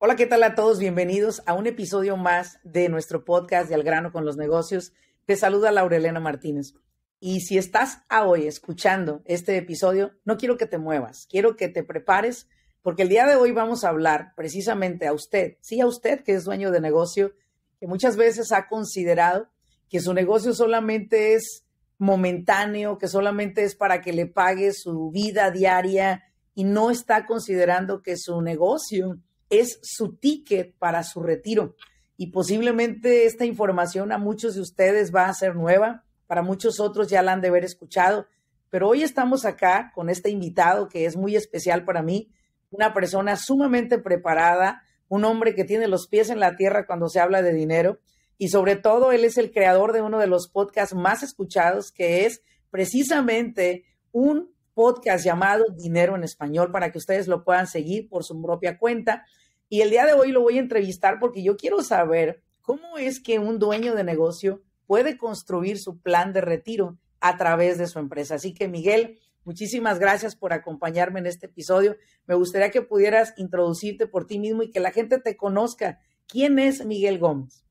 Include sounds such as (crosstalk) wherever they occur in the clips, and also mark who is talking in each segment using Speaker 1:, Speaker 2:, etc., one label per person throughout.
Speaker 1: Hola, ¿qué tal a todos? Bienvenidos a un episodio más de nuestro podcast de Al grano con los negocios. Te saluda Laurelena Martínez. Y si estás a hoy escuchando este episodio, no quiero que te muevas, quiero que te prepares porque el día de hoy vamos a hablar precisamente a usted, sí a usted que es dueño de negocio, que muchas veces ha considerado que su negocio solamente es momentáneo, que solamente es para que le pague su vida diaria y no está considerando que su negocio es su ticket para su retiro. Y posiblemente esta información a muchos de ustedes va a ser nueva, para muchos otros ya la han de haber escuchado, pero hoy estamos acá con este invitado que es muy especial para mí, una persona sumamente preparada, un hombre que tiene los pies en la tierra cuando se habla de dinero y sobre todo él es el creador de uno de los podcasts más escuchados que es precisamente un podcast llamado Dinero en Español para que ustedes lo puedan seguir por su propia cuenta. Y el día de hoy lo voy a entrevistar porque yo quiero saber cómo es que un dueño de negocio puede construir su plan de retiro a través de su empresa. Así que Miguel, muchísimas gracias por acompañarme en este episodio. Me gustaría que pudieras introducirte por ti mismo y que la gente te conozca. ¿Quién es Miguel Gómez?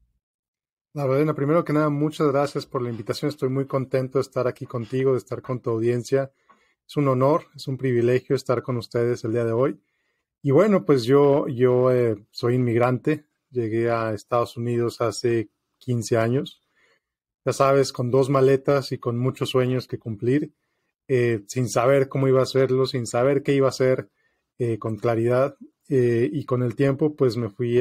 Speaker 2: La verdad, primero que nada, muchas gracias por la invitación. Estoy muy contento de estar aquí contigo, de estar con tu audiencia. Es un honor, es un privilegio estar con ustedes el día de hoy. Y bueno, pues yo, yo eh, soy inmigrante, llegué a Estados Unidos hace 15 años, ya sabes, con dos maletas y con muchos sueños que cumplir, eh, sin saber cómo iba a hacerlo, sin saber qué iba a hacer eh, con claridad. y con el tiempo, pues me fui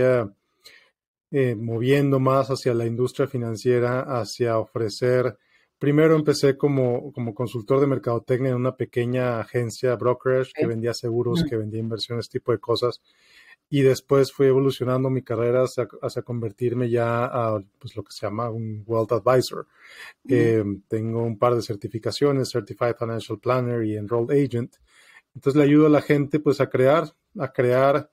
Speaker 2: moviendo más hacia la industria financiera, hacia ofrecer Primero empecé como, como consultor de mercadotecnia en una pequeña agencia brokerage que vendía seguros, que vendía inversiones, tipo de cosas. Y después fui evolucionando mi carrera hasta convertirme ya a pues, lo que se llama un Wealth Advisor. Em, tengo un par de certificaciones, Certified Financial Planner y Enrolled Agent. Entonces le ayudo a la gente pues a crear, a crear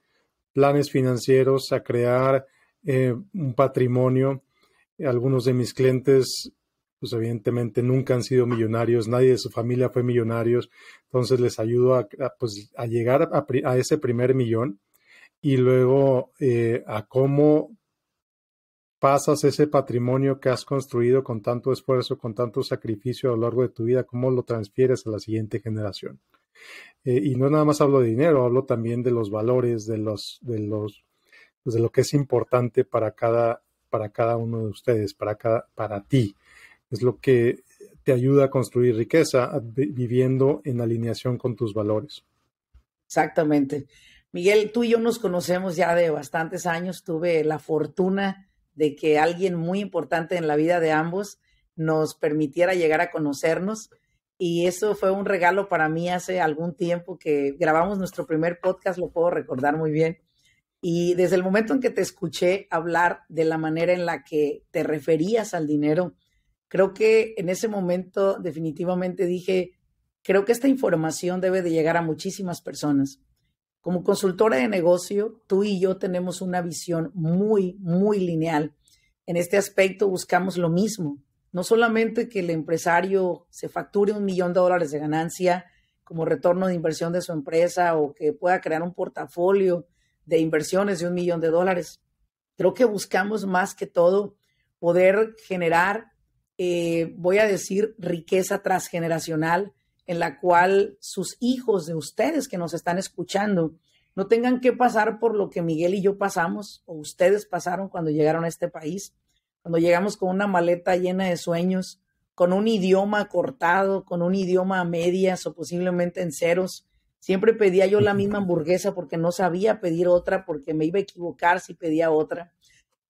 Speaker 2: planes financieros, a crear eh, un patrimonio. Algunos de mis clientes pues evidentemente nunca han sido millonarios, nadie de su familia fue millonarios, entonces les ayudo pues, a, llegar a, ese primer millón y luego eh, a cómo pasas ese patrimonio que has construido con tanto esfuerzo, con tanto sacrificio a lo largo de tu vida, cómo lo transfieres a la siguiente generación. Eh, y no nada más hablo de dinero, hablo también de los valores, de los, de los, pues, de lo que es importante para cada, para cada uno de ustedes, para cada, para ti es lo que te ayuda a construir riqueza viviendo en alineación con tus valores.
Speaker 1: Exactamente. Miguel, tú y yo nos conocemos ya de bastantes años. Tuve la fortuna de que alguien muy importante en la vida de ambos nos permitiera llegar a conocernos. Y eso fue un regalo para mí hace algún tiempo que grabamos nuestro primer podcast, lo puedo recordar muy bien. Y desde el momento en que te escuché hablar de la manera en la que te referías al dinero, Creo que en ese momento definitivamente dije, creo que esta información debe de llegar a muchísimas personas. Como consultora de negocio, tú y yo tenemos una visión muy, muy lineal. En este aspecto buscamos lo mismo. No solamente que el empresario se facture un millón de dólares de ganancia como retorno de inversión de su empresa o que pueda crear un portafolio de inversiones de un millón de dólares. Creo que buscamos más que todo poder generar eh, voy a decir, riqueza transgeneracional en la cual sus hijos de ustedes que nos están escuchando no tengan que pasar por lo que Miguel y yo pasamos o ustedes pasaron cuando llegaron a este país, cuando llegamos con una maleta llena de sueños, con un idioma cortado, con un idioma a medias o posiblemente en ceros. Siempre pedía yo la misma hamburguesa porque no sabía pedir otra, porque me iba a equivocar si pedía otra.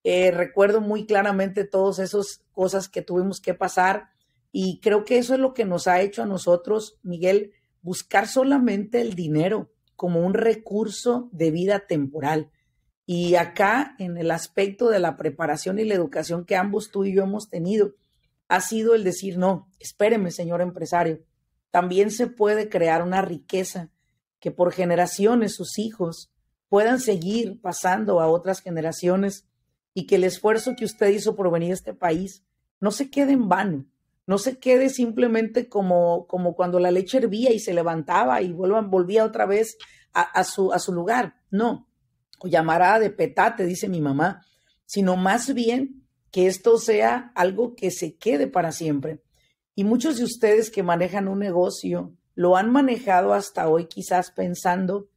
Speaker 1: Eh, recuerdo muy claramente todas esas cosas que tuvimos que pasar y creo que eso es lo que nos ha hecho a nosotros, Miguel, buscar solamente el dinero como un recurso de vida temporal. Y acá, en el aspecto de la preparación y la educación que ambos tú y yo hemos tenido, ha sido el decir, no, espéreme, señor empresario, también se puede crear una riqueza que por generaciones sus hijos puedan seguir pasando a otras generaciones y que el esfuerzo que usted hizo por venir a este país no se quede en vano, no se quede simplemente como, como cuando la leche hervía y se levantaba y volvía otra vez a, su, a su lugar. No, o llamará de petate, dice mi mamá, sino más bien que esto sea algo que se quede para siempre. Y muchos de ustedes que manejan un negocio lo han manejado hasta hoy quizás pensando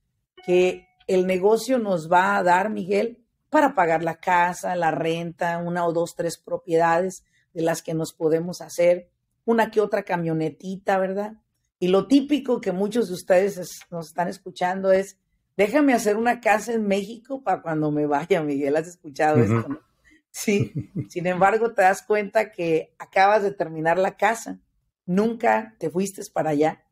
Speaker 1: que el negocio nos va a dar, Miguel, para pagar la casa, la renta, una o dos, tres propiedades de las que nos podemos hacer, una que otra camionetita, ¿verdad? Y lo típico que muchos de ustedes nos están escuchando es, déjame hacer una casa en México para cuando me vaya, Miguel, has escuchado esto, Sí, sin embargo, te das cuenta que acabas de terminar la casa, nunca te fuiste para allá,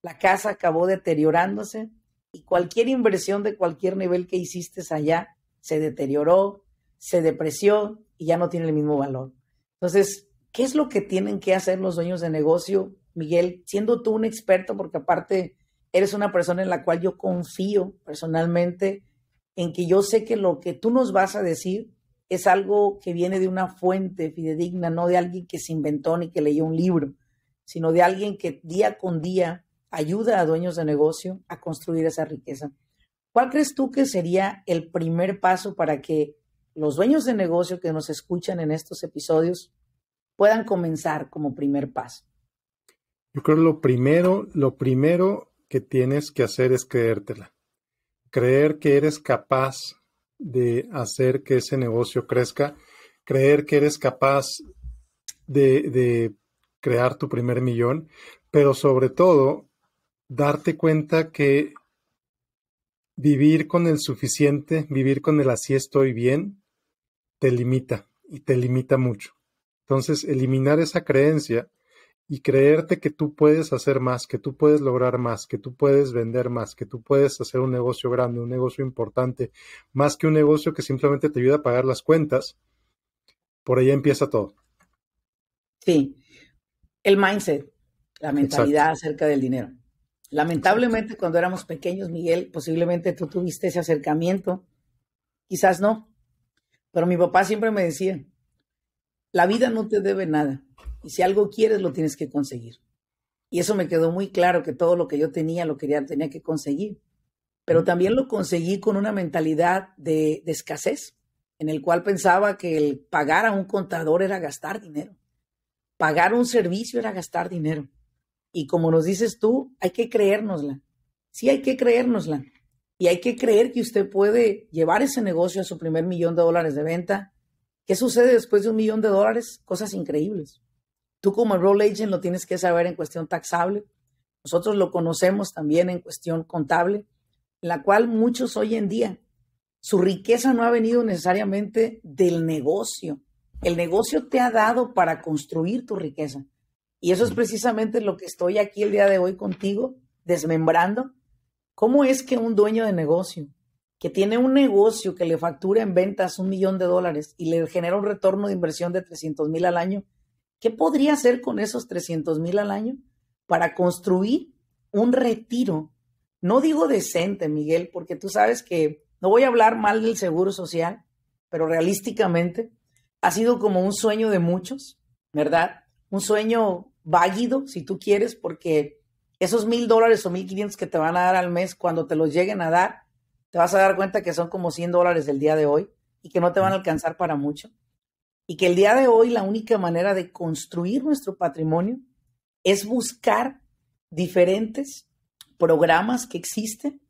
Speaker 1: la casa acabó deteriorándose y cualquier inversión de cualquier nivel que hiciste allá se deterioró, se depreció y ya no tiene el mismo valor. Entonces, ¿qué es lo que tienen que hacer los dueños de negocio, Miguel? Siendo tú un experto, porque aparte eres una persona en la cual yo confío personalmente, en que yo sé que lo que tú nos vas a decir es algo que viene de una fuente fidedigna, no de alguien que se inventó ni que leyó un libro, sino de alguien que día con día ayuda a dueños de negocio a construir esa riqueza. ¿Cuál crees tú que sería el primer paso para que los dueños de negocio que nos escuchan en estos episodios puedan comenzar como primer paso?
Speaker 2: Yo creo lo primero, lo primero que tienes que hacer es creértela. Creer que eres capaz de hacer que ese negocio crezca, creer que eres capaz de crear tu primer millón, pero sobre todo darte cuenta que Vivir con el suficiente, vivir con el así estoy bien, te limita y te limita mucho. Entonces, eliminar esa creencia y creerte que tú puedes hacer más, que tú puedes lograr más, que tú puedes vender más, que tú puedes hacer un negocio grande, un negocio importante, más que un negocio que simplemente te ayuda a pagar las cuentas, por ahí empieza todo.
Speaker 1: Sí, el mindset, la mentalidad acerca del dinero. Lamentablemente, cuando éramos pequeños, Miguel, posiblemente tú tuviste ese acercamiento, quizás no, pero mi papá siempre me decía, la vida no te debe nada y si algo quieres lo tienes que conseguir. Y eso me quedó muy claro que todo lo que yo tenía lo quería, tenía que conseguir. Pero también lo conseguí con una mentalidad de, de escasez, en el cual pensaba que el pagar a un contador era gastar dinero. Pagar un servicio era gastar dinero y como nos dices tú, hay que creérnosla. Sí, hay que creérnosla. Y hay que creer que usted puede llevar ese negocio a su primer millón de dólares de venta. ¿Qué sucede después de un millón de dólares? Cosas increíbles. Tú como role agent lo tienes que saber en cuestión taxable. Nosotros lo conocemos también en cuestión contable, la cual muchos hoy en día, su riqueza no ha venido necesariamente del negocio. El negocio te ha dado para construir tu riqueza. Y eso es precisamente lo que estoy aquí el día de hoy contigo, desmembrando. ¿Cómo es que un dueño de negocio que tiene un negocio que le factura en ventas un millón de dólares y le genera un retorno de inversión de 300 mil al año, ¿qué podría hacer con esos 300 mil al año para construir un retiro? No digo decente, Miguel, porque tú sabes que no voy a hablar mal del seguro social, pero realísticamente ha sido como un sueño de muchos, ¿verdad? Un sueño válido, si tú quieres, porque esos mil dólares o mil quinientos que te van a dar al mes, cuando te los lleguen a dar, te vas a dar cuenta que son como 100 dólares del día de hoy y que no te van a alcanzar para mucho. Y que el día de hoy la única manera de construir nuestro patrimonio es buscar diferentes programas que existen,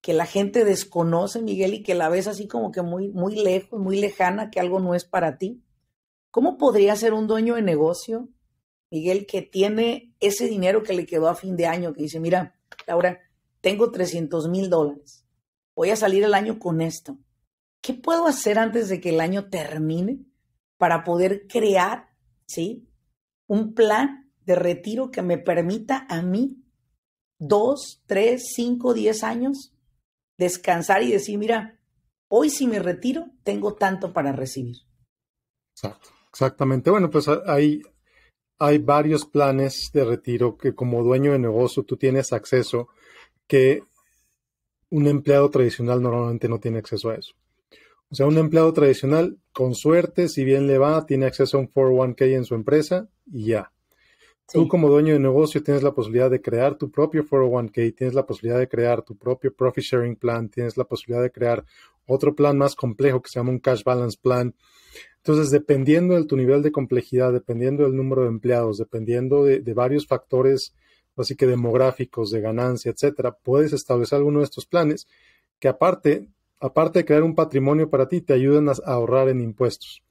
Speaker 1: que la gente desconoce, Miguel, y que la ves así como que muy, muy lejos, muy lejana, que algo no es para ti. ¿Cómo podría ser un dueño de negocio Miguel, que tiene ese dinero que le quedó a fin de año, que dice, mira, Laura, tengo 300 mil dólares, voy a salir el año con esto. ¿Qué puedo hacer antes de que el año termine para poder crear, ¿sí? Un plan de retiro que me permita a mí, dos, tres, cinco, diez años, descansar y decir, mira, hoy si me retiro, tengo tanto para recibir.
Speaker 2: Exacto, exactamente. Bueno, pues ahí, hay varios planes de retiro que como dueño de negocio tú tienes acceso que un empleado tradicional normalmente no tiene acceso a eso. O sea, un empleado tradicional, con suerte, si bien le va, tiene acceso a un 401k en su empresa y ya. Tú como dueño de negocio tienes la posibilidad de crear tu propio 401k, tienes la posibilidad de crear tu propio profit sharing plan, tienes la posibilidad de crear otro plan más complejo que se llama un cash balance plan. Entonces, dependiendo de tu nivel de complejidad, dependiendo del número de empleados, dependiendo de, varios factores, así que demográficos, de ganancia, etcétera, puedes establecer alguno de estos planes que aparte, aparte de crear un patrimonio para ti, te ayudan a ahorrar en impuestos.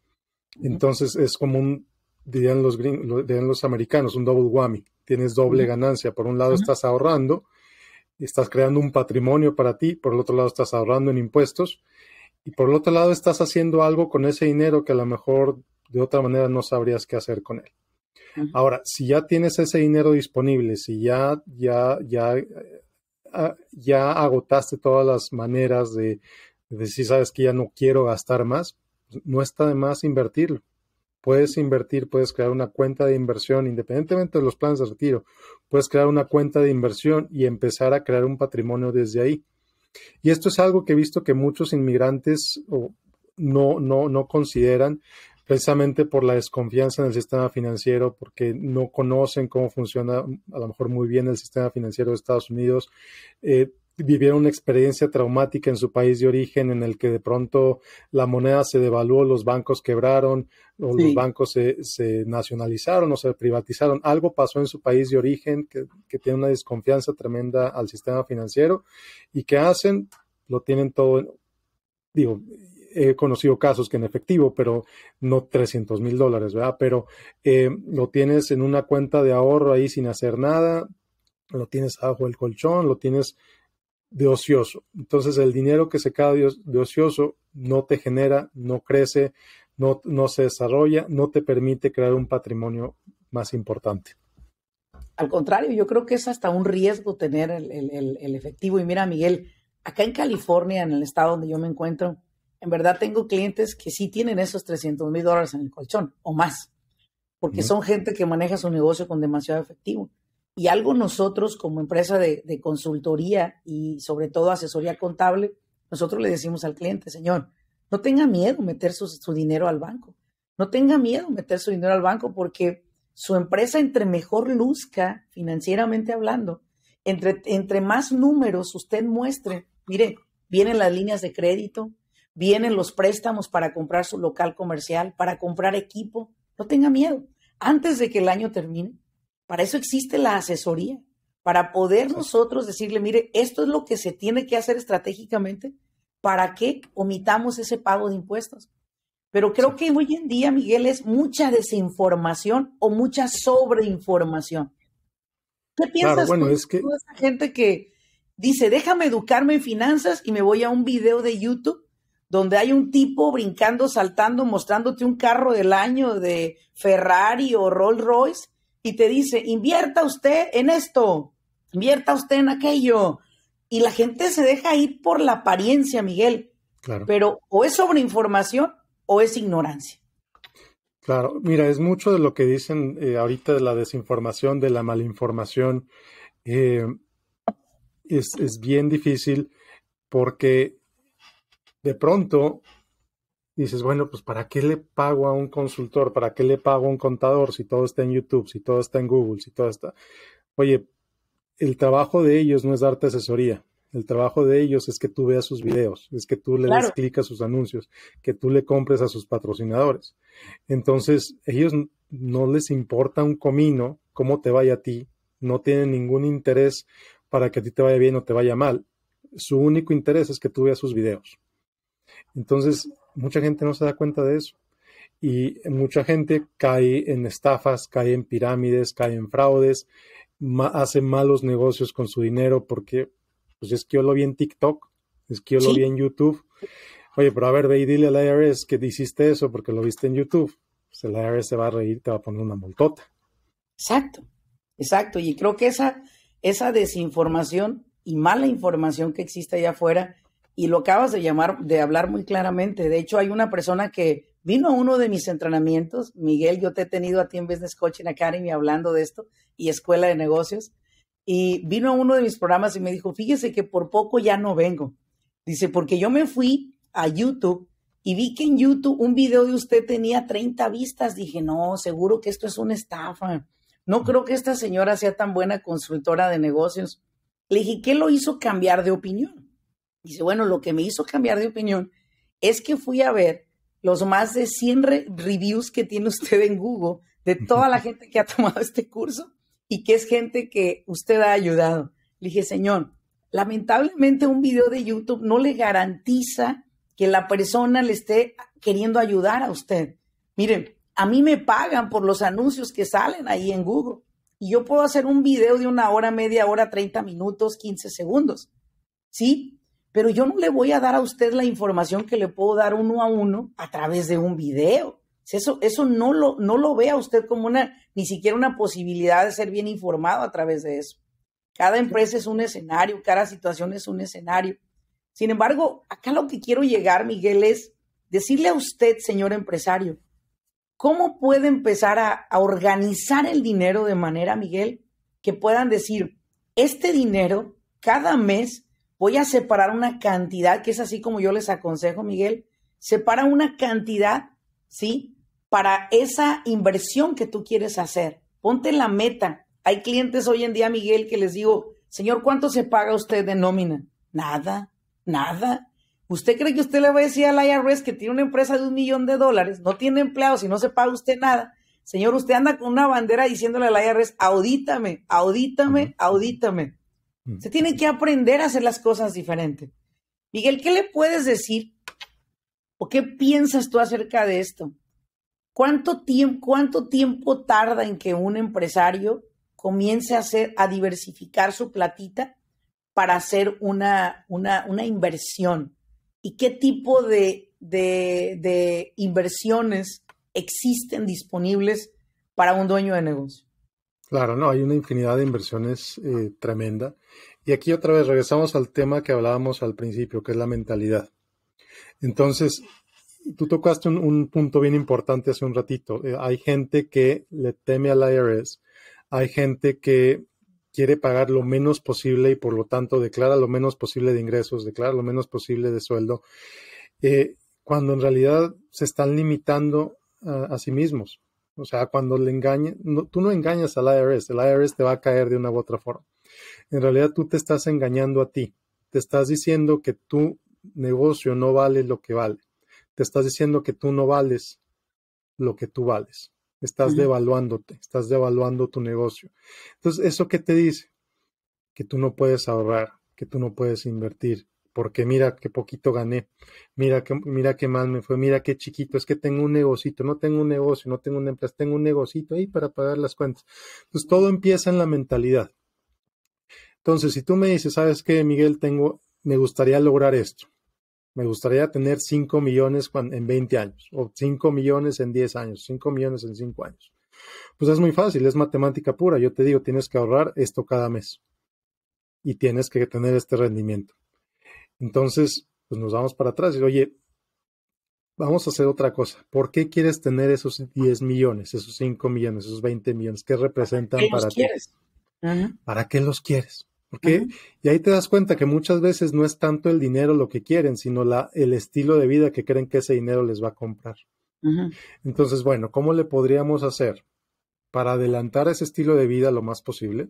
Speaker 2: Entonces, es como un, dirían los, gringos, dirían los americanos, un double whammy. Tienes doble ganancia. Por un lado, estás ahorrando, estás creando un patrimonio para ti, por el otro lado, estás ahorrando en impuestos y por el otro lado, estás haciendo algo con ese dinero que a lo mejor de otra manera no sabrías qué hacer con él. Ahora, si ya tienes ese dinero disponible, si ya, ya, ya, eh, ah, ya agotaste todas las maneras de decir, sabes que ya no quiero gastar más, no está de más invertirlo. Puedes invertir, puedes crear una cuenta de inversión, independientemente de los planes de retiro, puedes crear una cuenta de inversión y empezar a crear un patrimonio desde ahí. Y esto es algo que he visto que muchos inmigrantes no, no, no consideran precisamente por la desconfianza en el sistema financiero, porque no conocen cómo funciona a lo mejor muy bien el sistema financiero de Estados Unidos. Eh, vivieron una experiencia traumática en su país de origen en el que de pronto la moneda se devaluó, los bancos quebraron o los bancos se, nacionalizaron o se privatizaron. Algo pasó en su país de origen que, tiene una desconfianza tremenda al sistema financiero y que hacen, lo tienen todo, digo, he conocido casos que en efectivo, pero no 300 mil dólares, ¿verdad? Pero eh, lo tienes en una cuenta de ahorro ahí sin hacer nada, lo tienes abajo del colchón, lo tienes de ocioso. Entonces el dinero que se cae de, ocioso no te genera, no crece, no, se desarrolla, no te permite crear un patrimonio más importante.
Speaker 1: Al contrario, yo creo que es hasta un riesgo tener el, efectivo. Y mira, Miguel, acá en California, en el estado donde yo me encuentro, en verdad tengo clientes que sí tienen esos 300 mil dólares en el colchón o más, porque son gente que maneja su negocio con demasiado efectivo. Y algo nosotros como empresa de, consultoría y sobre todo asesoría contable, nosotros le decimos al cliente, señor, no tenga miedo meter su, dinero al banco. No tenga miedo meter su dinero al banco porque su empresa entre mejor luzca financieramente hablando, entre, entre más números usted muestre, mire, vienen las líneas de crédito, vienen los préstamos para comprar su local comercial, para comprar equipo, no tenga miedo. Antes de que el año termine, para eso existe la asesoría, para poder nosotros decirle, mire, esto es lo que se tiene que hacer estratégicamente para que omitamos ese pago de impuestos. Pero creo que hoy en día, Miguel, es mucha desinformación o mucha sobreinformación. ¿Qué piensas es que... toda esa gente que dice, déjame educarme en finanzas y me voy a un video de YouTube donde hay un tipo brincando, saltando, mostrándote un carro del año de Ferrari o Rolls Royce y te dice, invierta usted en esto, invierta usted en aquello. Y la gente se deja ir por la apariencia, Miguel. Claro. Pero o es sobreinformación o es ignorancia.
Speaker 2: Claro, mira, es mucho de lo que dicen eh, ahorita de la desinformación, de la malinformación. Eh, es, es bien difícil porque de pronto dices, bueno, pues ¿para qué le pago a un consultor? ¿Para qué le pago a un contador si todo está en YouTube, si todo está en Google, si todo está... Oye, el trabajo de ellos no es darte asesoría. El trabajo de ellos es que tú veas sus videos, es que tú le des clic a sus anuncios, que tú le compres a sus patrocinadores. Entonces, ellos no les importa un comino cómo te vaya a ti, no tienen ningún interés para que a ti te vaya bien o te vaya mal. Su único interés es que tú veas sus videos. Entonces, Mucha gente no se da cuenta de eso. Y mucha gente cae en estafas, cae en pirámides, cae en fraudes, hace malos negocios con su dinero porque, pues es que yo lo vi en TikTok, es que yo lo vi en YouTube. Oye, pero a ver, ve y dile al IRS que hiciste eso porque lo viste en YouTube. Pues el IRS se va a reír, te va a poner una multota. Exacto, exacto. Y creo que esa,
Speaker 1: esa desinformación y mala información que existe allá afuera y lo acabas de llamar, de hablar muy claramente. De hecho, hay una persona que vino a uno de mis entrenamientos. Miguel, yo te he tenido a ti en Business Coaching Academy hablando de esto y Escuela de Negocios. Y vino a uno de mis programas y me dijo, fíjese que por poco ya no vengo. Dice, porque yo me fui a YouTube y vi que en YouTube un video de usted tenía 30 vistas. Dije, no, seguro que esto es una estafa. No creo que esta señora sea tan buena consultora de negocios. Le dije, ¿qué lo hizo cambiar de opinión? Dice, bueno, lo que me hizo cambiar de opinión es que fui a ver los más de 100 reviews que tiene usted en Google de toda la gente que ha tomado este curso y que es gente que usted ha ayudado. Le dije, señor, lamentablemente un video de YouTube no le garantiza que la persona le esté queriendo ayudar a usted. Miren, a mí me pagan por los anuncios que salen ahí en Google. Y yo puedo hacer un video de una hora, media hora, 30 minutos, 15 segundos. ¿Sí? pero yo no le voy a dar a usted la información que le puedo dar uno a uno a través de un video. Eso, eso no, lo, no lo ve usted como una, ni siquiera una posibilidad de ser bien informado a través de eso. Cada empresa es un escenario, cada situación es un escenario. Sin embargo, acá lo que quiero llegar, Miguel, es decirle a usted, señor empresario, ¿cómo puede empezar a organizar el dinero de manera, Miguel, que puedan decir, este dinero cada mes voy a separar una cantidad, que es así como yo les aconsejo, Miguel, separa una cantidad, ¿sí? Para esa inversión que tú quieres hacer. Ponte la meta. Hay clientes hoy en día, Miguel, que les digo, señor, ¿cuánto se paga usted de nómina? Nada, nada. ¿Usted cree que usted le va a decir a la IRS que tiene una empresa de un millón de dólares, no tiene empleados y no se paga usted nada? Señor, usted anda con una bandera diciéndole a la IRS, audítame, audítame, audítame. Mm. Se tiene que aprender a hacer las cosas diferente. Miguel, ¿qué le puedes decir o qué piensas tú acerca de esto? ¿Cuánto tiempo, cuánto tiempo tarda en que un empresario comience a, hacer, a diversificar su platita para hacer una, inversión? ¿Y qué tipo de, inversiones existen disponibles para un dueño de negocio?
Speaker 2: Claro, no, hay una infinidad de inversiones eh, tremenda. Y aquí otra vez regresamos al tema que hablábamos al principio, que es la mentalidad. Entonces, tú tocaste un, punto bien importante hace un ratito. Eh, hay gente que le teme al IRS, hay gente que quiere pagar lo menos posible y por lo tanto declara lo menos posible de ingresos, declara lo menos posible de sueldo, eh, cuando en realidad se están limitando a, sí mismos. O sea, cuando le engañan, tú no engañas al IRS, el IRS te va a caer de una u otra forma. En realidad tú te estás engañando a ti, te estás diciendo que tu negocio no vale lo que vale, te estás diciendo que tú no vales lo que tú vales, estás devaluándote, estás devaluando tu negocio. Entonces, ¿eso qué te dice? Que tú no puedes ahorrar, que tú no puedes invertir, porque mira qué poquito gané, mira mira qué mal me fue, mira qué chiquito, es que tengo un negocito, no tengo un negocio, no tengo una empresa, tengo un negocito ahí para pagar las cuentas. Entonces todo empieza en la mentalidad. Entonces, si tú me dices, ¿sabes qué, Miguel? Tengo, me gustaría lograr esto. Me gustaría tener 5 millones en 20 años, o 5 millones en 10 años, 5 millones en 5 años. Pues es muy fácil, es matemática pura. Yo te digo, tienes que ahorrar esto cada mes y tienes que tener este rendimiento. Entonces, pues nos vamos para atrás y oye, vamos a hacer otra cosa. ¿Por qué quieres tener esos 10 millones, esos 5 millones, esos 20 millones? ¿Qué representan para ti? ¿Para qué los quieres? Y ahí te das cuenta que muchas veces no es tanto el dinero lo que quieren, sino la, el estilo de vida que creen que ese dinero les va a comprar. Entonces, bueno, ¿cómo le podríamos hacer para adelantar ese estilo de vida lo más posible?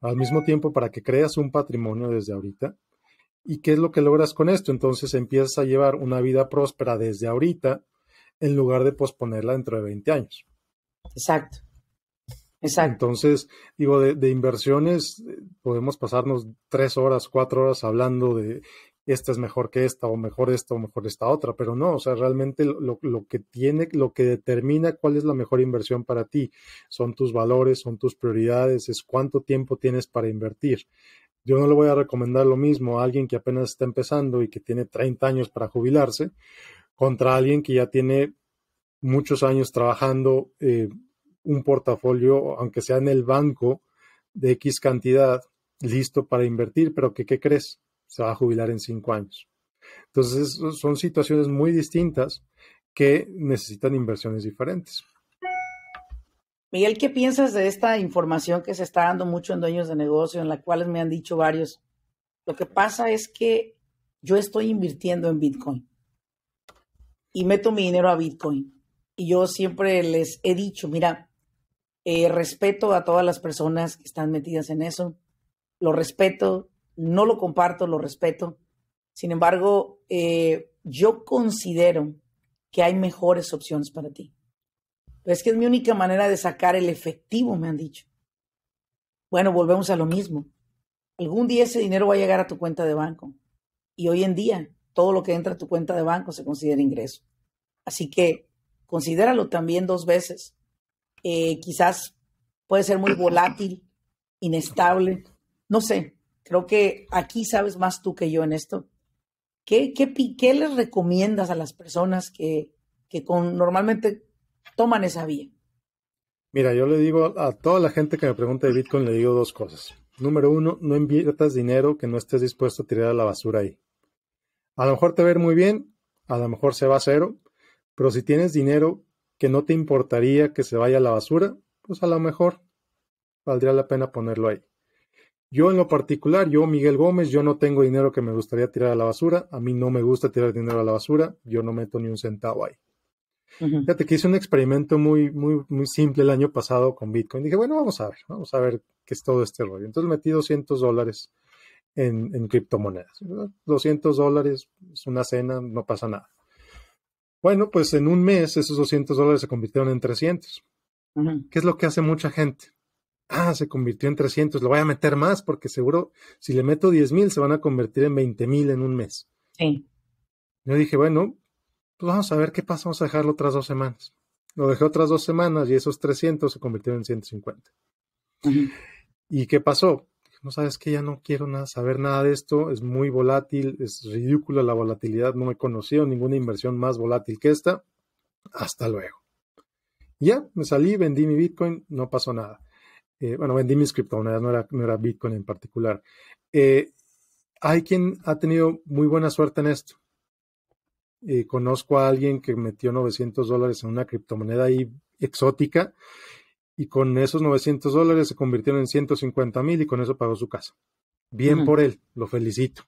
Speaker 2: Al mismo tiempo, para que creas un patrimonio desde ahorita. ¿Y qué es lo que logras con esto? Entonces empiezas a llevar una vida próspera desde ahorita en lugar de posponerla dentro de 20 años. Exacto. Entonces, digo, de, inversiones eh, podemos pasarnos tres horas, cuatro horas hablando de esta es mejor que esta, o mejor esta, o mejor esta otra, pero no, o sea, realmente lo, lo que tiene, lo que determina cuál es la mejor inversión para ti, son tus valores, son tus prioridades, es cuánto tiempo tienes para invertir. Yo no le voy a recomendar lo mismo a alguien que apenas está empezando y que tiene 30 años para jubilarse, contra alguien que ya tiene muchos años trabajando, eh, un portafolio, aunque sea en el banco, de X cantidad listo para invertir, pero que, ¿qué crees? Se va a jubilar en cinco años. Entonces, son situaciones muy distintas que necesitan inversiones diferentes.
Speaker 1: Miguel, ¿qué piensas de esta información que se está dando mucho en dueños de negocio, en la cual me han dicho varios? Lo que pasa es que yo estoy invirtiendo en Bitcoin y meto mi dinero a Bitcoin. Y yo siempre les he dicho, mira, eh, respeto a todas las personas que están metidas en eso. Lo respeto, no lo comparto, lo respeto. Sin embargo, eh, yo considero que hay mejores opciones para ti. es que es mi única manera de sacar el efectivo, me han dicho. Bueno, volvemos a lo mismo. Algún día ese dinero va a llegar a tu cuenta de banco. Y hoy en día, todo lo que entra a tu cuenta de banco se considera ingreso. Así que considéralo también dos veces eh, quizás puede ser muy volátil, inestable, no sé, creo que aquí sabes más tú que yo en esto. ¿Qué, qué, les recomiendas a las personas que, que con, normalmente toman esa vía?
Speaker 2: Mira, yo le digo a toda la gente que me pregunta de Bitcoin, le digo dos cosas. Número uno, no inviertas dinero que no estés dispuesto a tirar a la basura ahí. A lo mejor te va a muy bien, a lo mejor se va a cero, pero si tienes dinero que no te importaría que se vaya a la basura, pues a lo mejor valdría la pena ponerlo ahí. Yo en lo particular, yo Miguel Gómez, yo no tengo dinero que me gustaría tirar a la basura, a mí no me gusta tirar dinero a la basura, yo no meto ni un centavo ahí. Fíjate que hice un experimento muy, muy, muy simple el año pasado con Bitcoin. Dije, bueno, vamos a ver, vamos a ver qué es todo este rollo. Entonces metí 200 dólares en, en criptomonedas. 200 dólares es una cena, no pasa nada. Bueno, pues en un mes esos 200 dólares se convirtieron en 300. ¿Qué es lo que hace mucha gente? Ah, se convirtió en 300, lo voy a meter más porque seguro si le meto 10 mil se van a convertir en 20 mil en un mes. Sí. Yo dije, bueno, pues vamos a ver qué pasa, vamos a dejarlo otras dos semanas. Lo dejé otras dos semanas y esos 300 se convirtieron en 150. Uh ¿Y qué pasó? no sabes que ya no quiero nada, saber nada de esto, es muy volátil, es ridícula la volatilidad, no he conocido ninguna inversión más volátil que esta, hasta luego. Ya, me salí, vendí mi Bitcoin, no pasó nada. Eh, bueno, vendí mis criptomonedas, no era, era Bitcoin en particular. Eh, hay quien ha tenido muy buena suerte en esto. Eh, conozco a alguien que metió 900 dólares en una criptomoneda ahí exótica y con esos 900 dólares se convirtieron en 150 mil y con eso pagó su casa. Bien por él, lo felicito.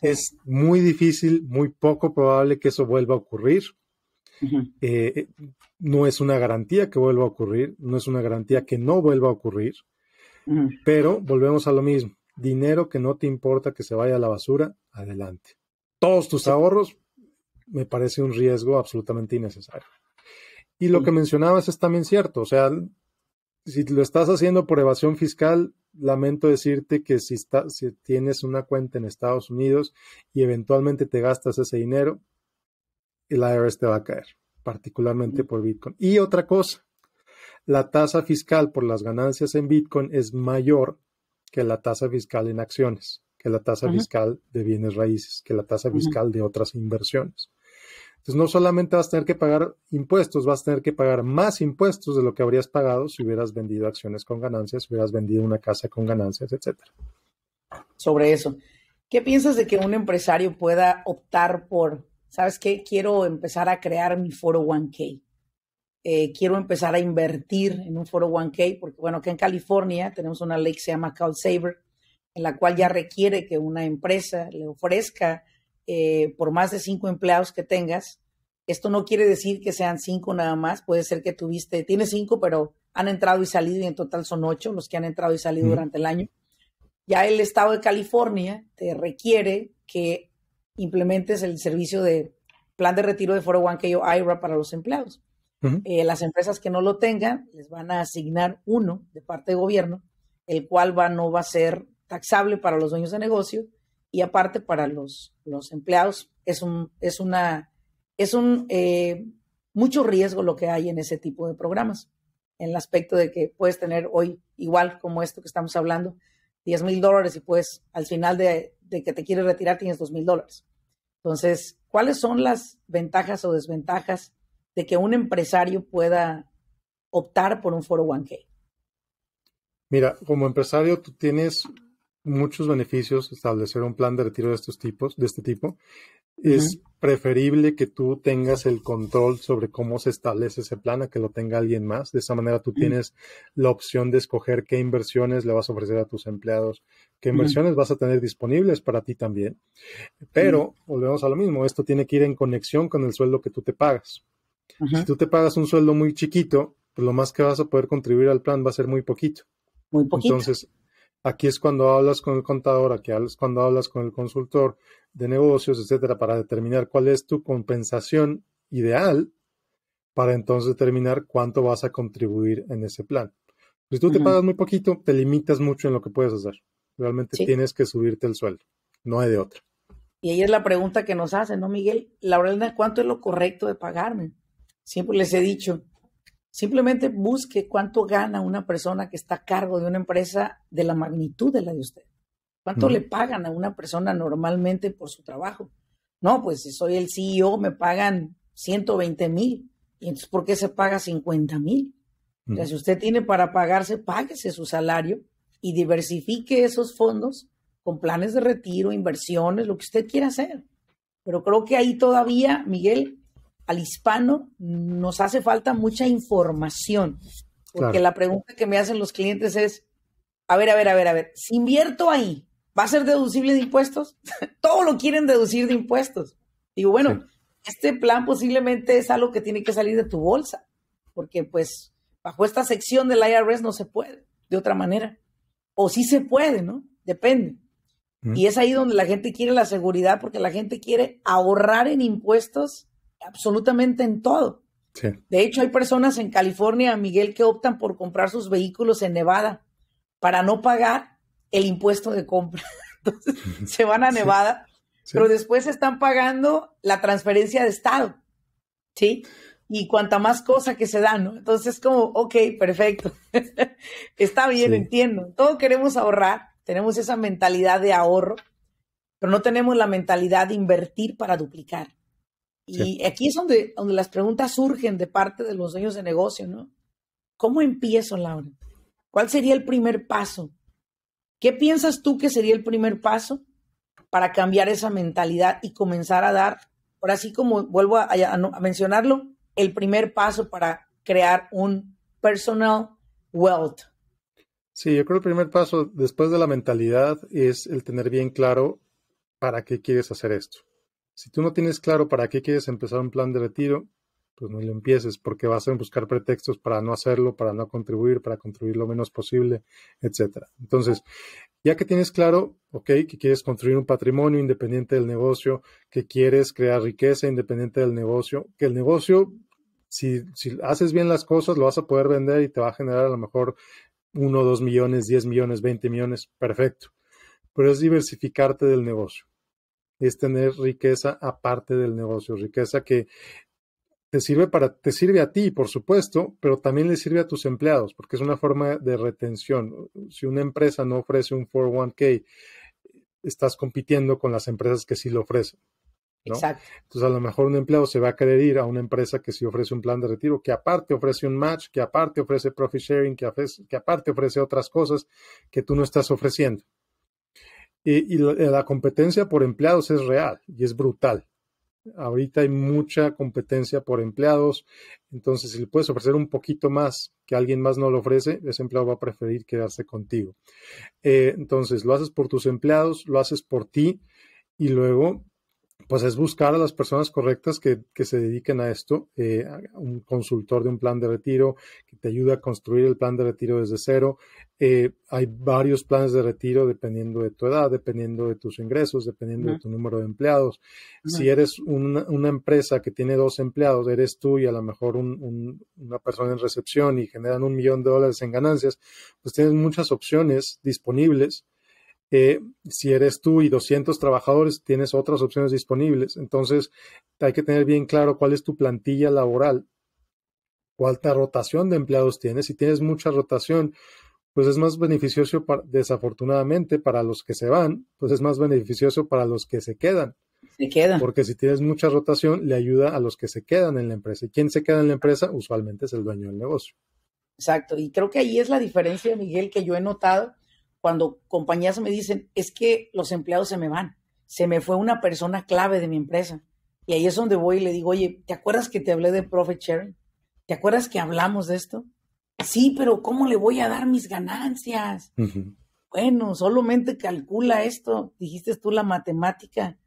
Speaker 2: Es muy difícil, muy poco probable que eso vuelva a ocurrir. Eh, eh, no es una garantía que vuelva a ocurrir, no es una garantía que no vuelva a ocurrir, pero volvemos a lo mismo. Dinero que no te importa que se vaya a la basura, adelante. Todos tus ahorros me parece un riesgo absolutamente innecesario. Y lo que mencionabas es también cierto, o sea, si lo estás haciendo por evasión fiscal, lamento decirte que si, si tienes una cuenta en Estados Unidos y eventualmente te gastas ese dinero, el IRS te va a caer, particularmente por Bitcoin. Y otra cosa, la tasa fiscal por las ganancias en Bitcoin es mayor que la tasa fiscal en acciones, que la tasa fiscal de bienes raíces, que la tasa fiscal de otras inversiones. Entonces, no solamente vas a tener que pagar impuestos, vas a tener que pagar más impuestos de lo que habrías pagado si hubieras vendido acciones con ganancias, si hubieras vendido una casa con ganancias, etcétera.
Speaker 1: Sobre eso, ¿qué piensas de que un empresario pueda optar por, sabes qué, quiero empezar a crear mi 401k? Eh, quiero empezar a invertir en un 401k, porque bueno, que en California tenemos una ley que se llama Saver, en la cual ya requiere que una empresa le ofrezca eh, por más de cinco empleados que tengas, esto no quiere decir que sean cinco nada más, puede ser que tuviste, tiene cinco, pero han entrado y salido y en total son ocho los que han entrado y salido durante el año. Ya el estado de California te requiere que implementes el servicio de plan de retiro de 401 One o IRA para los empleados. Eh, las empresas que no lo tengan les van a asignar uno de parte de gobierno, el cual no va a ser taxable para los dueños de negocio y aparte para los, empleados es un, es una, es un eh, mucho riesgo lo que hay en ese tipo de programas, en el aspecto de que puedes tener hoy, igual como esto que estamos hablando, 10 mil dólares y pues al final de, que te quieres retirar tienes 2 mil dólares. Entonces, ¿cuáles son las ventajas o desventajas de que un empresario pueda optar por un foro 1 k
Speaker 2: Mira, como empresario tú tienes muchos beneficios establecer un plan de retiro de estos tipos, de este tipo. Es preferible que tú tengas el control sobre cómo se establece ese plan a que lo tenga alguien más. De esa manera tú mm. tienes la opción de escoger qué inversiones le vas a ofrecer a tus empleados, qué inversiones vas a tener disponibles para ti también. Pero mm. volvemos a lo mismo, esto tiene que ir en conexión con el sueldo que tú te pagas. Si tú te pagas un sueldo muy chiquito, pues lo más que vas a poder contribuir al plan va a ser muy poquito. Muy poquito. Entonces, Aquí es cuando hablas con el contador, aquí es cuando hablas con el consultor de negocios, etcétera, para determinar cuál es tu compensación ideal para entonces determinar cuánto vas a contribuir en ese plan. Si tú te pagas muy poquito, te limitas mucho en lo que puedes hacer. Realmente tienes que subirte el sueldo, no hay de otra.
Speaker 1: Y ahí es la pregunta que nos hacen, ¿no, Miguel? La verdad es cuánto es lo correcto de pagarme. Siempre les he dicho, Simplemente busque cuánto gana una persona que está a cargo de una empresa de la magnitud de la de usted. ¿Cuánto le pagan a una persona normalmente por su trabajo? No, pues si soy el CEO me pagan 120 mil. ¿Y entonces por qué se paga 50 mil? si usted tiene para pagarse, páguese su salario y diversifique esos fondos con planes de retiro, inversiones, lo que usted quiera hacer. Pero creo que ahí todavía, Miguel, al hispano nos hace falta mucha información. Porque la pregunta que me hacen los clientes es, a ver, a ver, a ver, a ver, si invierto ahí, ¿va a ser deducible de impuestos? (laughs) Todo lo quieren deducir de impuestos. Digo, bueno, este plan posiblemente es algo que tiene que salir de tu bolsa, porque pues bajo esta sección del IRS no se puede, de otra manera. O sí se puede, ¿no? Depende. Y es ahí donde la gente quiere la seguridad, porque la gente quiere ahorrar en impuestos absolutamente en todo. De hecho, hay personas en California, Miguel, que optan por comprar sus vehículos en Nevada para no pagar el impuesto de compra. (laughs) Entonces, se van a Nevada, pero después están pagando la transferencia de estado. ¿Sí? y cuanta más cosa que se da, ¿no? Entonces, es como, ok, perfecto, (laughs) está bien, entiendo. Todos queremos ahorrar, tenemos esa mentalidad de ahorro, pero no tenemos la mentalidad de invertir para duplicar. Y aquí es donde, donde las preguntas surgen de parte de los dueños de negocio, ¿no? ¿Cómo empiezo, Laura? ¿Cuál sería el primer paso? ¿Qué piensas tú que sería el primer paso para cambiar esa mentalidad y comenzar a dar, por así como vuelvo a, a mencionarlo, el primer paso para crear un personal
Speaker 2: wealth? Sí, yo creo que el primer paso después de la mentalidad es el tener bien claro para qué quieres hacer esto. Si tú no tienes claro para qué quieres empezar un plan de retiro, pues no lo empieces porque vas a buscar pretextos para no hacerlo, para no contribuir, para contribuir lo menos posible, etcétera. Entonces, ya que tienes claro, ok, que quieres construir un patrimonio independiente del negocio, que quieres crear riqueza independiente del negocio, que el negocio, si, haces bien las cosas, lo vas a poder vender y te va a generar a lo mejor uno, dos millones, 10 millones, 20 millones, perfecto. Pero es diversificarte del negocio es tener riqueza aparte del negocio, riqueza que te sirve para te sirve a ti, por supuesto, pero también le sirve a tus empleados, porque es una forma de retención. Si una empresa no ofrece un 401k, estás compitiendo con las empresas que sí lo ofrecen. Exacto. Entonces, a lo mejor un empleado se va a querer ir a una empresa que sí ofrece un plan de retiro, que aparte ofrece un match, que aparte ofrece profit sharing, que aparte ofrece otras cosas que tú no estás ofreciendo y, la, competencia por empleados es real y es brutal. Ahorita hay mucha competencia por empleados, entonces si le puedes ofrecer un poquito más que alguien más no lo ofrece, ese empleado va a preferir quedarse contigo. Eh, entonces lo haces por tus empleados, lo haces por ti y luego pues es buscar a las personas correctas que, se dediquen a esto, eh, un consultor de un plan de retiro que te ayuda a construir el plan de retiro desde cero. Eh, hay varios planes de retiro dependiendo de tu edad, dependiendo de tus ingresos, dependiendo de tu número de empleados. Si eres una, empresa que tiene dos empleados, eres tú y a lo mejor una persona en recepción y generan un millón de dólares en ganancias, pues tienes muchas opciones disponibles si eres tú y 200 trabajadores, tienes otras opciones disponibles. Entonces, hay que tener bien claro cuál es tu plantilla laboral, cuánta rotación de empleados tienes. Si tienes mucha rotación, pues es más beneficioso, desafortunadamente, para los que se van, pues es más beneficioso para los que se quedan. Se quedan. Porque si tienes mucha rotación, le ayuda a los que se quedan en la empresa. ¿Y quien se queda en la empresa? Usualmente es el dueño del negocio.
Speaker 1: Exacto. Y creo que ahí es la diferencia, Miguel, que yo he notado cuando compañías me dicen, es que los empleados se me van, se me fue una persona clave de mi empresa. Y ahí es donde voy y le digo, oye, ¿te acuerdas que te hablé de profit sharing? ¿Te acuerdas que hablamos de esto? Sí, pero ¿cómo le voy a dar mis ganancias? Bueno, solamente calcula esto. Dijiste tú la matemática.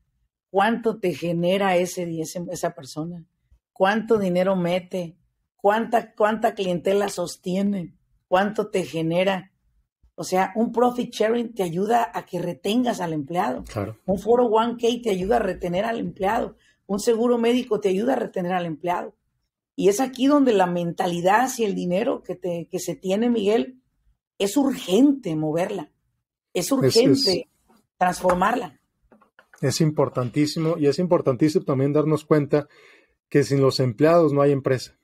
Speaker 1: ¿Cuánto te genera ese, esa persona? ¿Cuánto dinero mete? ¿Cuánta, ¿Cuánta clientela sostiene? ¿Cuánto te genera? O sea, un profit sharing te ayuda a que retengas al empleado. Un 401 k te ayuda a retener al empleado. Un seguro médico te ayuda a retener al empleado. Y es aquí donde la mentalidad y el dinero que, te, que se tiene, Miguel, es urgente moverla. Es urgente transformarla.
Speaker 2: Es importantísimo y es importantísimo también darnos cuenta que sin los empleados no hay empresa.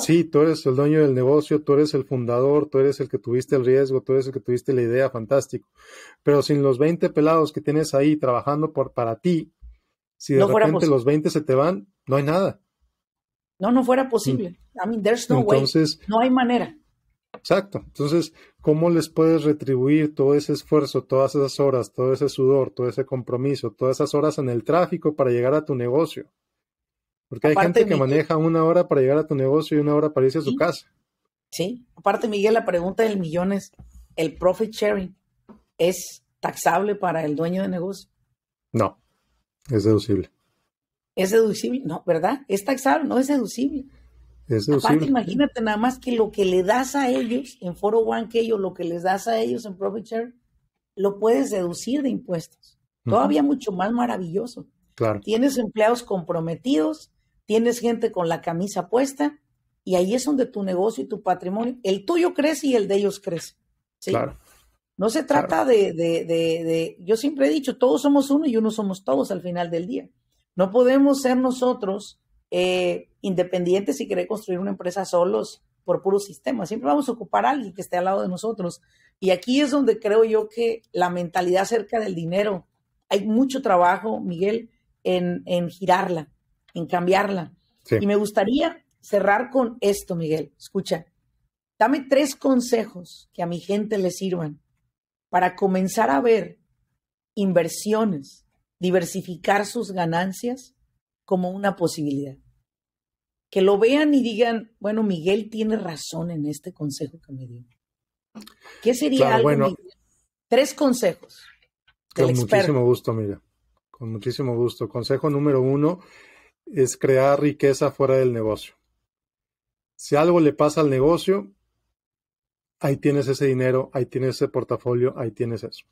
Speaker 2: Sí, tú eres el dueño del negocio, tú eres el fundador, tú eres el que tuviste el riesgo, tú eres el que tuviste la idea, fantástico. Pero sin los 20 pelados que tienes ahí trabajando por, para ti, si de repente los 20 se te van, no hay nada. No, no fuera posible.
Speaker 1: Mm. I mean, there's no Entonces, way. No hay manera.
Speaker 2: Exacto. Entonces, ¿cómo les puedes retribuir todo ese esfuerzo, todas esas horas, todo ese sudor, todo ese compromiso, todas esas horas en el tráfico para llegar a tu negocio? Porque hay gente que maneja una hora para llegar a tu negocio y una hora para irse a su casa.
Speaker 1: Sí. Aparte, Miguel, la pregunta del millón es, ¿el profit sharing es taxable para el dueño de negocio?
Speaker 2: No, es deducible.
Speaker 1: Es deducible, no, ¿verdad? Es taxable, no es deducible. Es deducible. Aparte, imagínate nada más que lo que le das a ellos en Foro One oh que ellos, lo que les das a ellos en profit sharing, lo puedes deducir de impuestos. Todavía mucho más maravilloso. Claro. Tienes empleados comprometidos, tienes gente con la camisa puesta y ahí es donde tu negocio y tu patrimonio, el tuyo crece y el de ellos crece. Claro. No se trata de, de, de, yo siempre he dicho, todos somos uno y uno somos todos al final del día. No podemos ser nosotros eh, independientes y querer construir una empresa solos por puro sistema. Siempre vamos a ocupar a alguien que esté al lado de nosotros. Y aquí es donde creo yo que la mentalidad acerca del dinero, hay mucho trabajo, Miguel, en, en girarla en cambiarla. Y me gustaría cerrar con esto, Miguel. Escucha, dame tres consejos que a mi gente le sirvan para comenzar a ver inversiones, diversificar sus ganancias como una posibilidad. Que lo vean y digan, bueno, Miguel tiene razón en este consejo que me dio. ¿Qué sería algo? Tres consejos.
Speaker 2: con muchísimo gusto, mira. Con muchísimo gusto. Consejo número uno, es crear riqueza fuera del negocio. Si algo le pasa al negocio, ahí tienes ese dinero, ahí tienes ese portafolio, ahí tienes eso.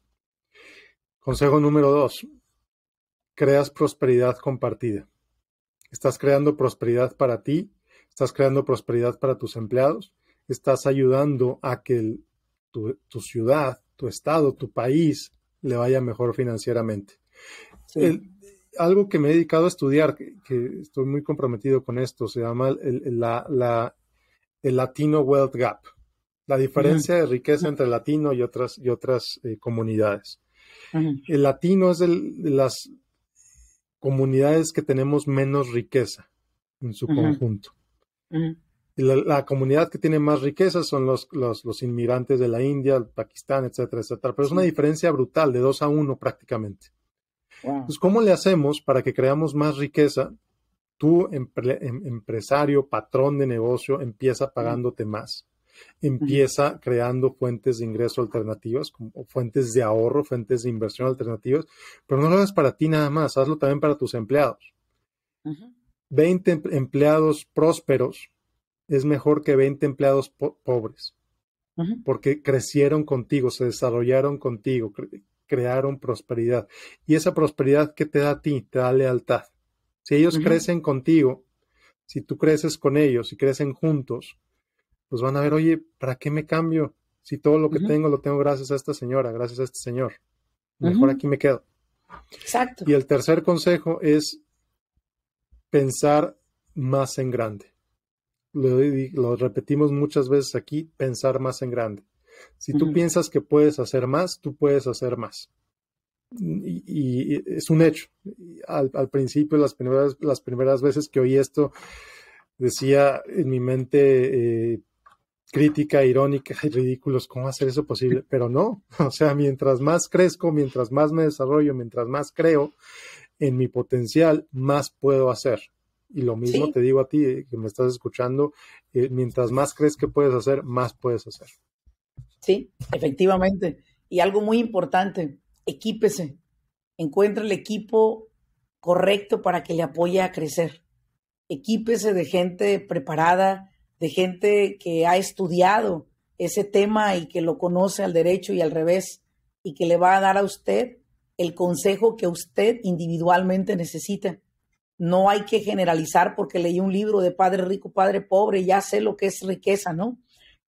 Speaker 2: Consejo número dos, creas prosperidad compartida. Estás creando prosperidad para ti, estás creando prosperidad para tus empleados, estás ayudando a que tu, ciudad, tu estado, tu país le vaya mejor financieramente algo que me he dedicado a estudiar, que, estoy muy comprometido con esto, se llama el, Latino Wealth Gap, la diferencia de riqueza entre latino y otras, y otras eh, comunidades. El latino es de las comunidades que tenemos menos riqueza en su conjunto. La, comunidad que tiene más riqueza son los, inmigrantes de la India, el Pakistán, etcétera, etcétera. Pero es una diferencia brutal, de 2 a 1 prácticamente. ¿cómo le hacemos para que creamos más riqueza? Tú, em, empresario, patrón de negocio, empieza pagándote más. Empieza creando fuentes de ingreso alternativas, fuentes de ahorro, fuentes de inversión alternativas, pero no lo hagas para ti nada más, hazlo también para tus empleados. 20 em-, empleados prósperos es mejor que 20 empleados pobres, porque crecieron contigo, se desarrollaron contigo, crearon prosperidad. Y esa prosperidad que te da a ti, te da lealtad. Si ellos crecen contigo, si tú creces con ellos y si crecen juntos, pues van a ver, oye, ¿para qué me cambio? Si todo lo que tengo lo tengo gracias a esta señora, gracias a este señor. Mejor aquí me quedo. Exacto. Y el tercer consejo es pensar más en grande. lo repetimos muchas veces aquí, pensar más en grande. Si tú piensas que puedes hacer más, tú puedes hacer más. Y, es un hecho. Al, principio, las primeras, las primeras veces que oí esto, decía en mi mente eh, crítica, irónica y ridículos, ¿cómo hacer eso posible? (laughs) Pero no, o sea, mientras más crezco, mientras más me desarrollo, mientras más creo en mi potencial, más puedo hacer. Y lo mismo te digo a ti eh, que me estás escuchando, eh, mientras más crees que puedes hacer, más puedes hacer.
Speaker 1: Sí, efectivamente. Y algo muy importante, equípese. Encuentra el equipo correcto para que le apoye a crecer. Equípese de gente preparada, de gente que ha estudiado ese tema y que lo conoce al derecho y al revés, y que le va a dar a usted el consejo que usted individualmente necesita. No hay que generalizar porque leí un libro de padre rico, padre pobre, ya sé lo que es riqueza, ¿no?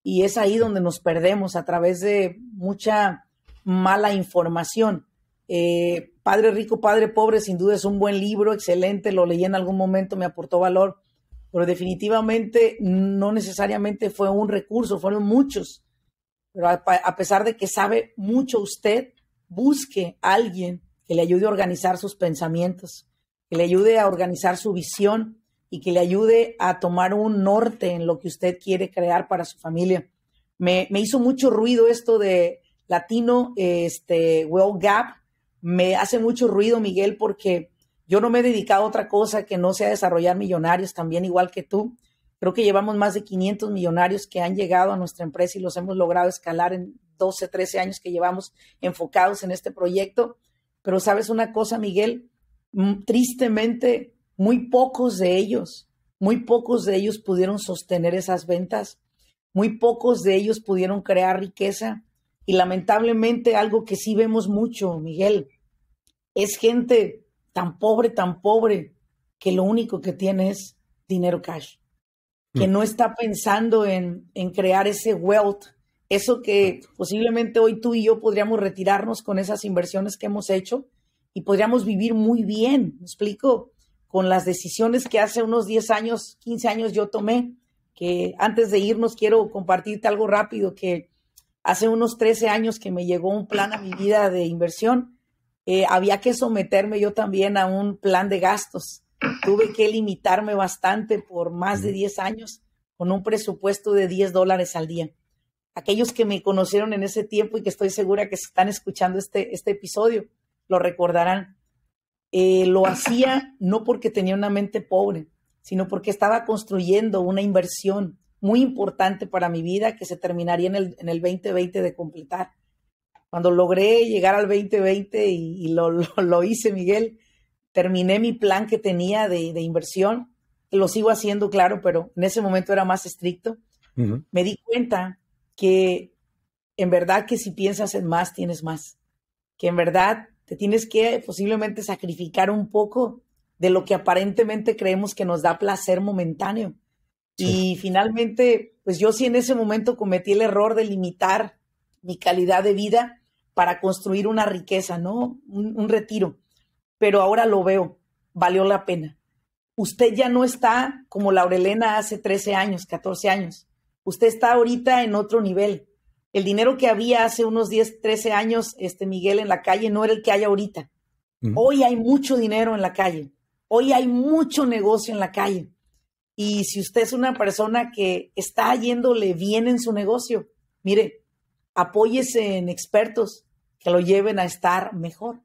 Speaker 1: y es ahí donde nos perdemos a través de mucha mala información. Eh, Padre Rico, Padre Pobre, sin duda es un buen libro, excelente, lo leí en algún momento, me aportó valor, pero definitivamente no necesariamente fue un recurso, fueron muchos. Pero a, a pesar de que sabe mucho usted, busque a alguien que le ayude a organizar sus pensamientos, que le ayude a organizar su visión, y que le ayude a tomar un norte en lo que usted quiere crear para su familia. Me, hizo mucho ruido esto de Latino este, Gap. Me hace mucho ruido, Miguel, porque yo no me he dedicado a otra cosa que no sea desarrollar millonarios, también igual que tú. Creo que llevamos más de 500 millonarios que han llegado a nuestra empresa y los hemos logrado escalar en 12, 13 años que llevamos enfocados en este proyecto. Pero sabes una cosa, Miguel, mm, tristemente muy pocos de ellos, muy pocos de ellos pudieron sostener esas ventas, muy pocos de ellos pudieron crear riqueza. Y lamentablemente algo que sí vemos mucho, Miguel, es gente tan pobre, tan pobre, que lo único que tiene es dinero cash, que mm. no está pensando en, crear ese wealth, eso que posiblemente hoy tú y yo podríamos retirarnos con esas inversiones que hemos hecho y podríamos vivir muy bien, ¿me explico? con las decisiones que hace unos 10 años, 15 años yo tomé, que antes de irnos quiero compartirte algo rápido, que hace unos 13 años que me llegó un plan a mi vida de inversión, eh, había que someterme yo también a un plan de gastos. Tuve que limitarme bastante por más de 10 años con un presupuesto de 10 dólares al día. Aquellos que me conocieron en ese tiempo y que estoy segura que están escuchando este, este episodio lo recordarán. Eh, lo hacía no porque tenía una mente pobre, sino porque estaba construyendo una inversión muy importante para mi vida que se terminaría en el, 2020 de completar. Cuando logré llegar al 2020 y, lo, hice, Miguel, terminé mi plan que tenía de, de, inversión, lo sigo haciendo, claro, pero en ese momento era más estricto. Me di cuenta que en verdad que si piensas en más, tienes más. Que en verdad tienes que posiblemente sacrificar un poco de lo que aparentemente creemos que nos da placer momentáneo. Y finalmente, pues yo sí en ese momento cometí el error de limitar mi calidad de vida para construir una riqueza, ¿no? Un, un retiro. Pero ahora lo veo, valió la pena. Usted ya no está como Laurelena hace 13 años, 14 años. Usted está ahorita en otro nivel el dinero que había hace unos 10, 13 años, este Miguel, en la calle no era el que hay ahorita. Hoy hay mucho dinero en la calle. Hoy hay mucho negocio en la calle. Y si usted es una persona que está yéndole bien en su negocio, mire, apóyese en expertos que lo lleven a estar mejor.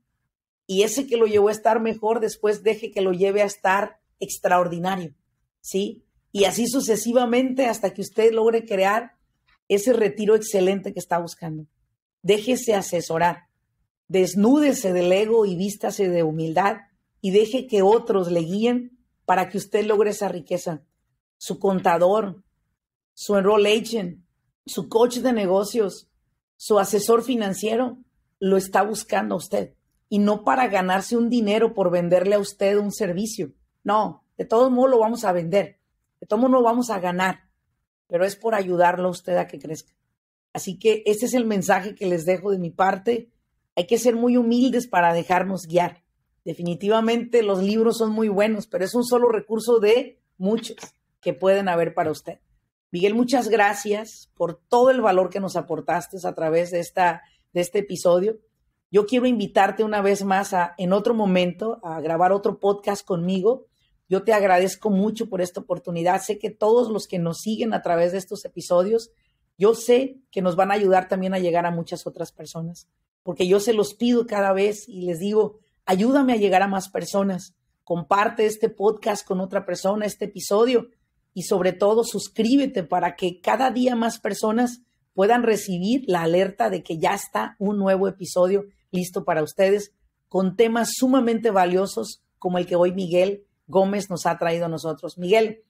Speaker 1: Y ese que lo llevó a estar mejor, después deje que lo lleve a estar extraordinario, ¿sí? Y así sucesivamente hasta que usted logre crear ese retiro excelente que está buscando. Déjese asesorar, desnúdese del ego y vístase de humildad y deje que otros le guíen para que usted logre esa riqueza. Su contador, su enroll agent, su coach de negocios, su asesor financiero, lo está buscando a usted. Y no para ganarse un dinero por venderle a usted un servicio. No, de todos modos lo vamos a vender. De todos modos lo vamos a ganar pero es por ayudarlo a usted a que crezca. Así que ese es el mensaje que les dejo de mi parte. Hay que ser muy humildes para dejarnos guiar. Definitivamente los libros son muy buenos, pero es un solo recurso de muchos que pueden haber para usted. Miguel, muchas gracias por todo el valor que nos aportaste a través de, esta, de este episodio. Yo quiero invitarte una vez más a, en otro momento, a grabar otro podcast conmigo yo te agradezco mucho por esta oportunidad. Sé que todos los que nos siguen a través de estos episodios, yo sé que nos van a ayudar también a llegar a muchas otras personas, porque yo se los pido cada vez y les digo, ayúdame a llegar a más personas. Comparte este podcast con otra persona, este episodio, y sobre todo suscríbete para que cada día más personas puedan recibir la alerta de que ya está un nuevo episodio listo para ustedes con temas sumamente valiosos como el que hoy Miguel Gómez nos ha traído a nosotros. Miguel,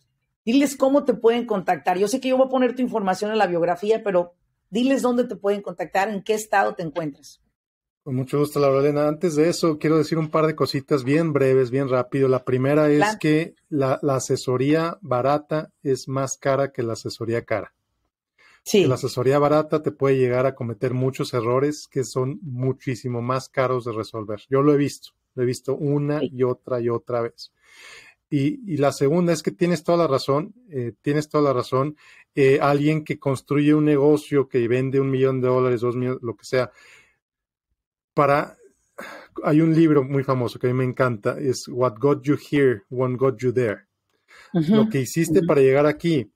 Speaker 1: diles cómo te pueden contactar. Yo sé que yo voy a poner tu información en la biografía, pero diles dónde te pueden contactar, en qué estado te encuentras.
Speaker 2: Con mucho gusto, Laura Elena. Antes de eso, quiero decir un par de cositas bien breves, bien rápido. La primera es que la, asesoría barata es más cara que la asesoría cara. Sí. la asesoría barata te puede llegar a cometer muchos errores que son muchísimo más caros de resolver. Yo lo he visto, lo he visto una y otra y otra vez. Y, la segunda es que tienes toda la razón, eh, tienes toda la razón. Eh, alguien que construye un negocio que vende un millón de dólares, dos millones, lo que sea, para hay un libro muy famoso que a mí me encanta, es What Got You Here, What Got You There. Lo que hiciste para llegar aquí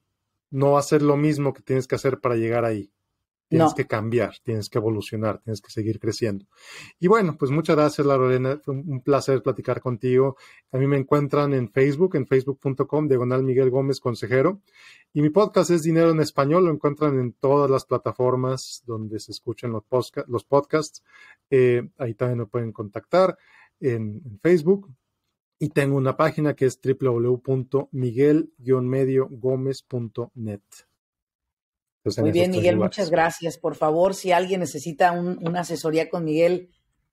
Speaker 2: no va a ser lo mismo que tienes que hacer para llegar ahí. Tienes que cambiar, tienes que evolucionar, tienes que seguir creciendo. Y bueno, pues muchas gracias, Lorena. Fue un placer platicar contigo. A mí me encuentran en Facebook, en facebook.com, diagonal Miguel Gómez, consejero. Y mi podcast es Dinero en Español. Lo encuentran en todas las plataformas donde se escuchan los, podcasts. Eh, ahí también lo pueden contactar en, Facebook. Y tengo una página que es www.miguel-mediogómez.net. Muy bien, Miguel, muchas
Speaker 1: gracias. Por favor, si alguien necesita una asesoría con Miguel,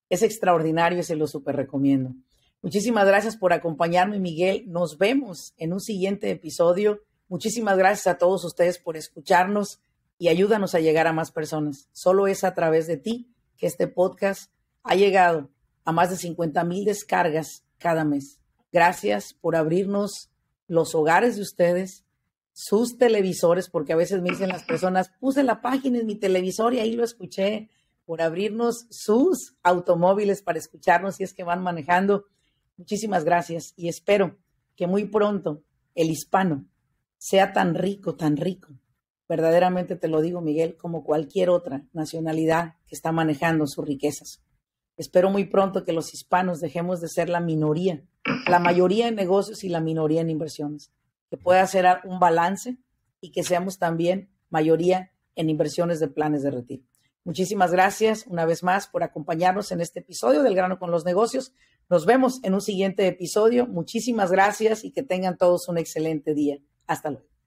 Speaker 1: es extraordinario, se lo súper recomiendo. Muchísimas gracias por acompañarme, Miguel. Nos vemos en un siguiente episodio. Muchísimas gracias a todos ustedes por escucharnos y ayúdanos a llegar a más personas. Solo es a través de ti que este podcast ha llegado a más de 50 mil descargas cada mes. Gracias por abrirnos los hogares de ustedes sus televisores, porque a veces me dicen las personas, puse la página en mi televisor y ahí lo escuché, por abrirnos sus automóviles para escucharnos si es que van manejando. Muchísimas gracias y espero que muy pronto el hispano sea tan rico, tan rico, verdaderamente te lo digo Miguel, como cualquier otra nacionalidad que está manejando sus riquezas. Espero muy pronto que los hispanos dejemos de ser la minoría, la mayoría en negocios y la minoría en inversiones que pueda hacer un balance y que seamos también mayoría en inversiones de planes de retiro. Muchísimas gracias una vez más por acompañarnos en este episodio del grano con los negocios. Nos vemos en un siguiente episodio. Muchísimas gracias y que tengan todos un excelente día. Hasta luego.